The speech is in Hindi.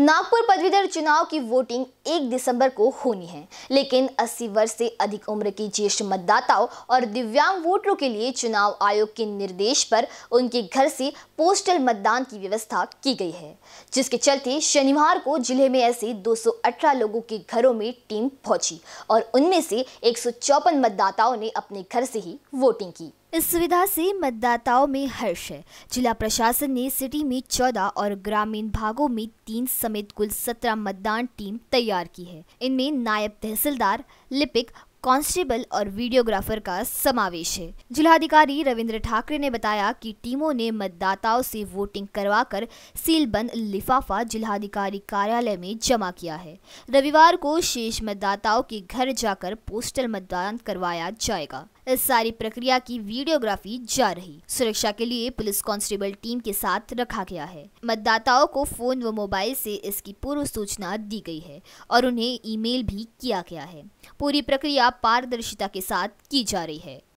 नागपुर पदवीधर चुनाव की वोटिंग 1 दिसंबर को होनी है लेकिन 80 वर्ष से अधिक उम्र के ज्येष्ठ मतदाताओं और दिव्यांग वोटरों के लिए चुनाव आयोग के निर्देश पर उनके घर से पोस्टल मतदान की व्यवस्था की गई है जिसके चलते शनिवार को जिले में ऐसे 218 लोगों के घरों में टीम पहुंची और उनमें से एक मतदाताओं ने अपने घर से ही वोटिंग की इस सुविधा से मतदाताओं में हर्ष है जिला प्रशासन ने सिटी में चौदह और ग्रामीण भागों में तीन समेत कुल सत्रह मतदान टीम तैयार की है इनमें नायब तहसीलदार लिपिक कांस्टेबल और वीडियोग्राफर का समावेश है जिलाधिकारी रविंद्र ठाकरे ने बताया कि टीमों ने मतदाताओं से वोटिंग करवाकर सीलबंद लिफाफा जिलाधिकारी कार्यालय में जमा किया है रविवार को शेष मतदाताओं के घर जाकर पोस्टल मतदान करवाया जाएगा इस सारी प्रक्रिया की वीडियोग्राफी जा रही सुरक्षा के लिए पुलिस कांस्टेबल टीम के साथ रखा गया है मतदाताओं को फोन व मोबाइल से इसकी पूर्व सूचना दी गई है और उन्हें ईमेल भी किया गया है पूरी प्रक्रिया पारदर्शिता के साथ की जा रही है